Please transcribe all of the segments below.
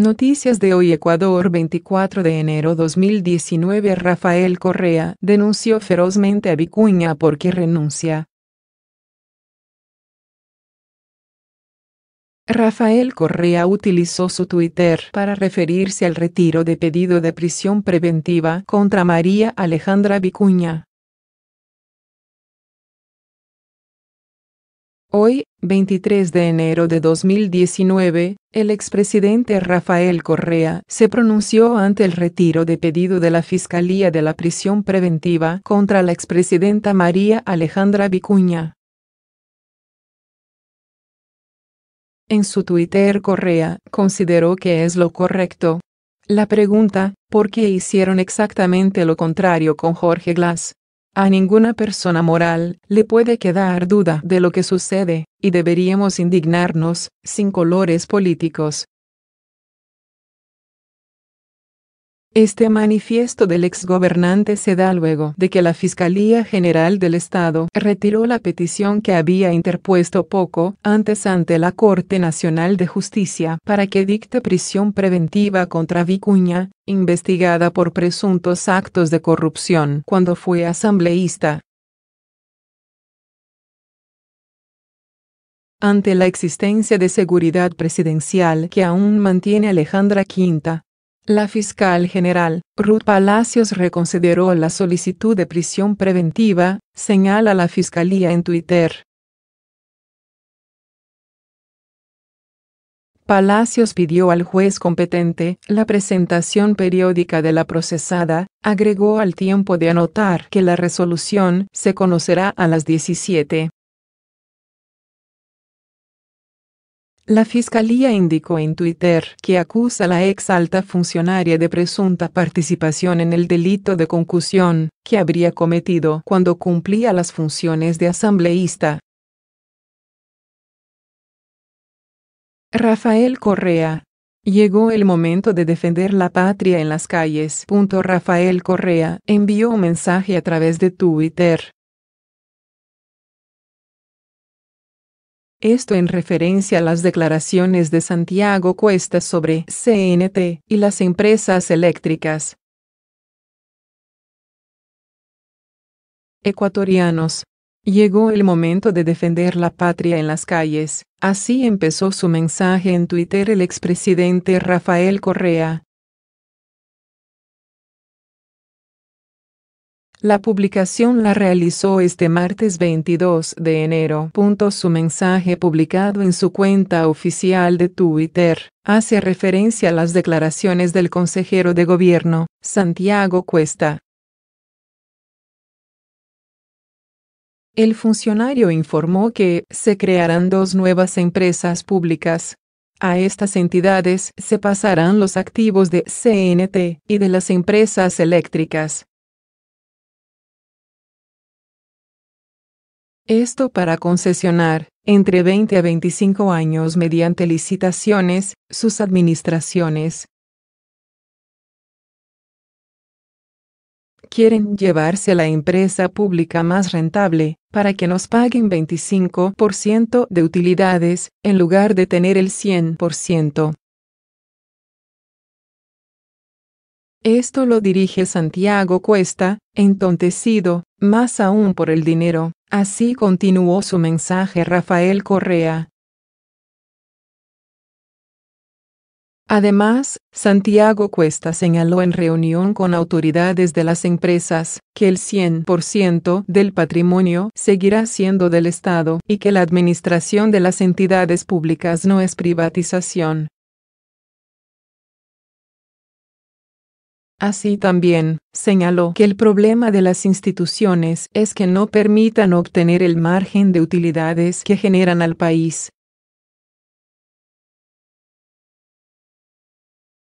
Noticias de hoy Ecuador 24 de enero 2019 Rafael Correa denunció ferozmente a Vicuña porque renuncia. Rafael Correa utilizó su Twitter para referirse al retiro de pedido de prisión preventiva contra María Alejandra Vicuña, Hoy, 23 de enero de 2019, el expresidente Rafael Correa se pronunció ante el retiro de pedido de la Fiscalía de la Prisión Preventiva contra la expresidenta María Alejandra Vicuña. En su Twitter Correa consideró que es lo correcto. La pregunta, ¿por qué hicieron exactamente lo contrario con Jorge Glass? A ninguna persona moral le puede quedar duda de lo que sucede, y deberíamos indignarnos, sin colores políticos, Este manifiesto del exgobernante se da luego de que la Fiscalía General del Estado retiró la petición que había interpuesto poco antes ante la Corte Nacional de Justicia para que dicte prisión preventiva contra Vicuña, investigada por presuntos actos de corrupción cuando fue asambleísta. Ante la existencia de seguridad presidencial que aún mantiene Alejandra Quinta, la fiscal general, Ruth Palacios, reconsideró la solicitud de prisión preventiva, señala la fiscalía en Twitter. Palacios pidió al juez competente la presentación periódica de la procesada, agregó al tiempo de anotar que la resolución se conocerá a las 17. La fiscalía indicó en Twitter que acusa a la ex alta funcionaria de presunta participación en el delito de concusión que habría cometido cuando cumplía las funciones de asambleísta. Rafael Correa. Llegó el momento de defender la patria en las calles. Rafael Correa envió un mensaje a través de Twitter Esto en referencia a las declaraciones de Santiago Cuesta sobre CNT y las empresas eléctricas. Ecuatorianos. Llegó el momento de defender la patria en las calles. Así empezó su mensaje en Twitter el expresidente Rafael Correa, La publicación la realizó este martes 22 de enero. Su mensaje publicado en su cuenta oficial de Twitter hace referencia a las declaraciones del consejero de gobierno, Santiago Cuesta. El funcionario informó que se crearán dos nuevas empresas públicas, a estas entidades se pasarán los activos de CNT y de las empresas eléctricas, Esto para concesionar, entre 20 a 25 años mediante licitaciones, sus administraciones. Quieren llevarse la empresa pública más rentable, para que nos paguen 25% de utilidades, en lugar de tener el 100%. Esto lo dirige Santiago Cuesta, entontecido, más aún por el dinero. Así continuó su mensaje Rafael Correa. Además, Santiago Cuesta señaló en reunión con autoridades de las empresas que el 100% del patrimonio seguirá siendo del Estado y que la administración de las entidades públicas no es privatización. Así también, señaló que el problema de las instituciones es que no permitan obtener el margen de utilidades que generan al país.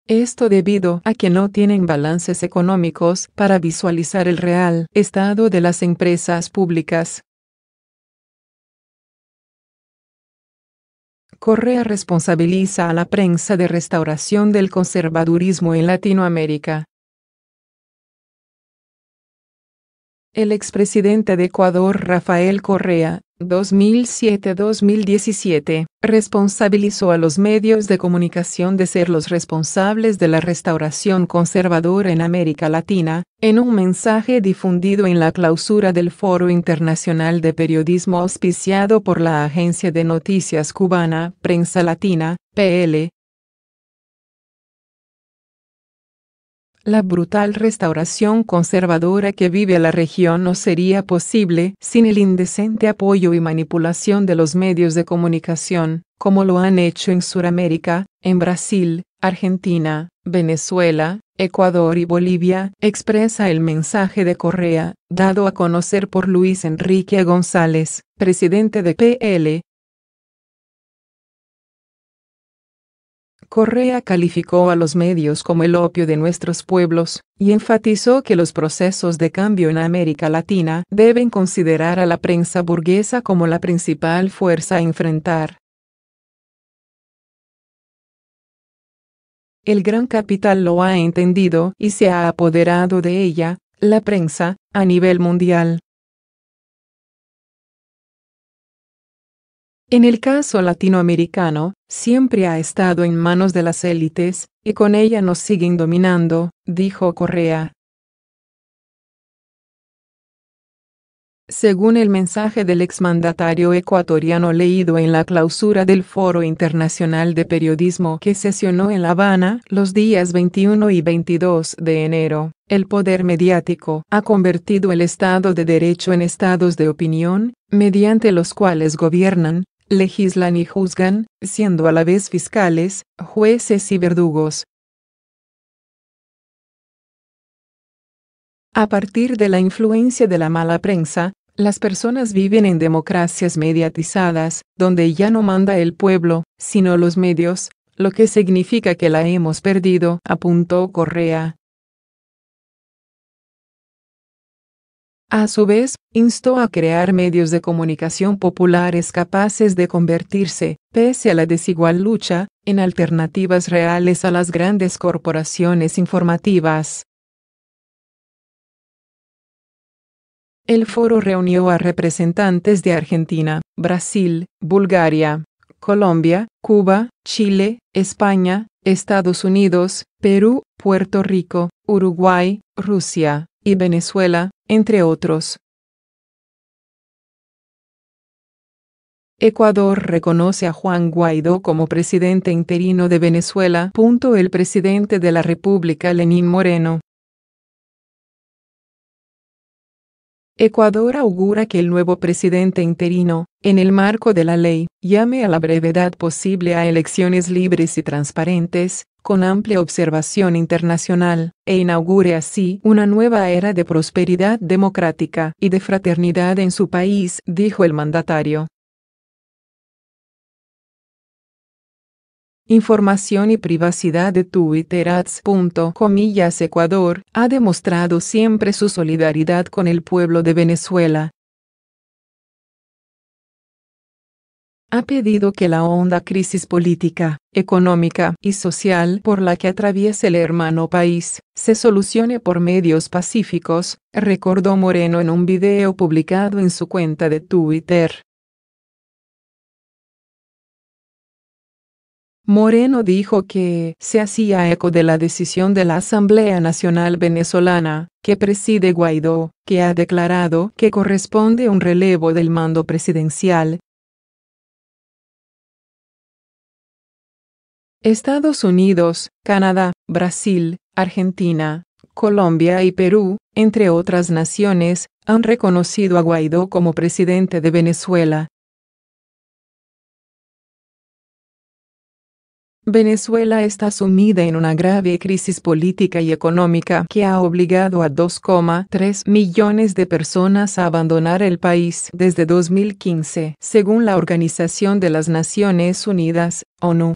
Esto debido a que no tienen balances económicos para visualizar el real estado de las empresas públicas. Correa responsabiliza a la prensa de restauración del conservadurismo en Latinoamérica. El expresidente de Ecuador Rafael Correa, 2007-2017, responsabilizó a los medios de comunicación de ser los responsables de la restauración conservadora en América Latina, en un mensaje difundido en la clausura del Foro Internacional de Periodismo auspiciado por la agencia de noticias cubana Prensa Latina, PL, La brutal restauración conservadora que vive la región no sería posible sin el indecente apoyo y manipulación de los medios de comunicación, como lo han hecho en Sudamérica, en Brasil, Argentina, Venezuela, Ecuador y Bolivia, expresa el mensaje de Correa, dado a conocer por Luis Enrique González, presidente de PL, Correa calificó a los medios como el opio de nuestros pueblos, y enfatizó que los procesos de cambio en América Latina deben considerar a la prensa burguesa como la principal fuerza a enfrentar. El gran capital lo ha entendido y se ha apoderado de ella, la prensa, a nivel mundial, En el caso latinoamericano, siempre ha estado en manos de las élites, y con ella nos siguen dominando, dijo Correa. Según el mensaje del exmandatario ecuatoriano leído en la clausura del Foro Internacional de Periodismo que sesionó en La Habana los días 21 y 22 de enero, el poder mediático ha convertido el Estado de Derecho en estados de opinión, mediante los cuales gobiernan, legislan y juzgan, siendo a la vez fiscales, jueces y verdugos. A partir de la influencia de la mala prensa, las personas viven en democracias mediatizadas, donde ya no manda el pueblo, sino los medios, lo que significa que la hemos perdido, apuntó Correa. A su vez, instó a crear medios de comunicación populares capaces de convertirse, pese a la desigual lucha, en alternativas reales a las grandes corporaciones informativas. El foro reunió a representantes de Argentina, Brasil, Bulgaria, Colombia, Cuba, Chile, España, Estados Unidos, Perú, Puerto Rico, Uruguay, Rusia y Venezuela, entre otros. Ecuador reconoce a Juan Guaidó como presidente interino de Venezuela. El presidente de la República, Lenín Moreno, Ecuador augura que el nuevo presidente interino, en el marco de la ley, llame a la brevedad posible a elecciones libres y transparentes, con amplia observación internacional, e inaugure así una nueva era de prosperidad democrática y de fraternidad en su país, dijo el mandatario. información y privacidad de Twitter Ecuador ha demostrado siempre su solidaridad con el pueblo de Venezuela. Ha pedido que la honda crisis política, económica y social por la que atraviesa el hermano país se solucione por medios pacíficos, recordó Moreno en un video publicado en su cuenta de Twitter. Moreno dijo que se hacía eco de la decisión de la Asamblea Nacional Venezolana, que preside Guaidó, que ha declarado que corresponde un relevo del mando presidencial. Estados Unidos, Canadá, Brasil, Argentina, Colombia y Perú, entre otras naciones, han reconocido a Guaidó como presidente de Venezuela. Venezuela está sumida en una grave crisis política y económica que ha obligado a 2,3 millones de personas a abandonar el país desde 2015, según la Organización de las Naciones Unidas, ONU.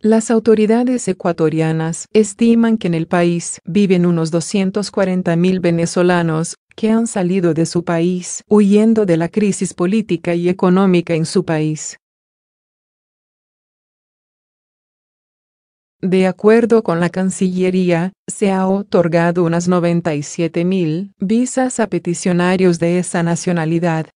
Las autoridades ecuatorianas estiman que en el país viven unos 240.000 venezolanos, que han salido de su país huyendo de la crisis política y económica en su país. De acuerdo con la Cancillería, se ha otorgado unas 97.000 visas a peticionarios de esa nacionalidad,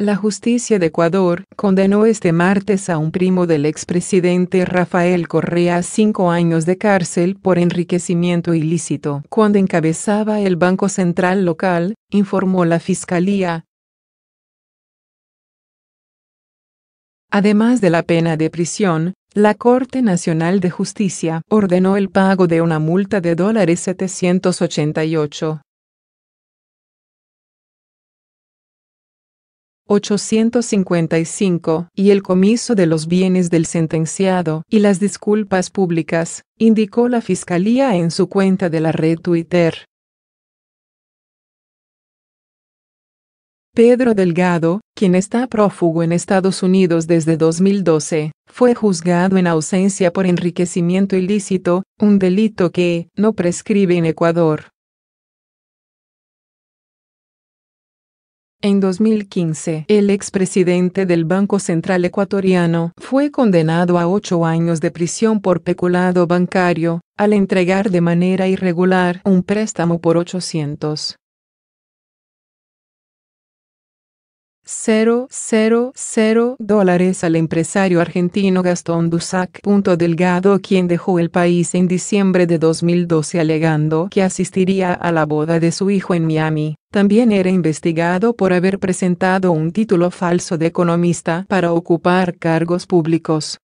La justicia de Ecuador condenó este martes a un primo del expresidente Rafael Correa a cinco años de cárcel por enriquecimiento ilícito cuando encabezaba el Banco Central local, informó la Fiscalía. Además de la pena de prisión, la Corte Nacional de Justicia ordenó el pago de una multa de dólares 788 855, y el comiso de los bienes del sentenciado y las disculpas públicas, indicó la Fiscalía en su cuenta de la red Twitter. Pedro Delgado, quien está prófugo en Estados Unidos desde 2012, fue juzgado en ausencia por enriquecimiento ilícito, un delito que no prescribe en Ecuador. En 2015, el expresidente del Banco Central Ecuatoriano fue condenado a ocho años de prisión por peculado bancario, al entregar de manera irregular un préstamo por 800 cero dólares al empresario argentino Gastón Dussac. Delgado, quien dejó el país en diciembre de 2012 alegando que asistiría a la boda de su hijo en Miami. También era investigado por haber presentado un título falso de economista para ocupar cargos públicos.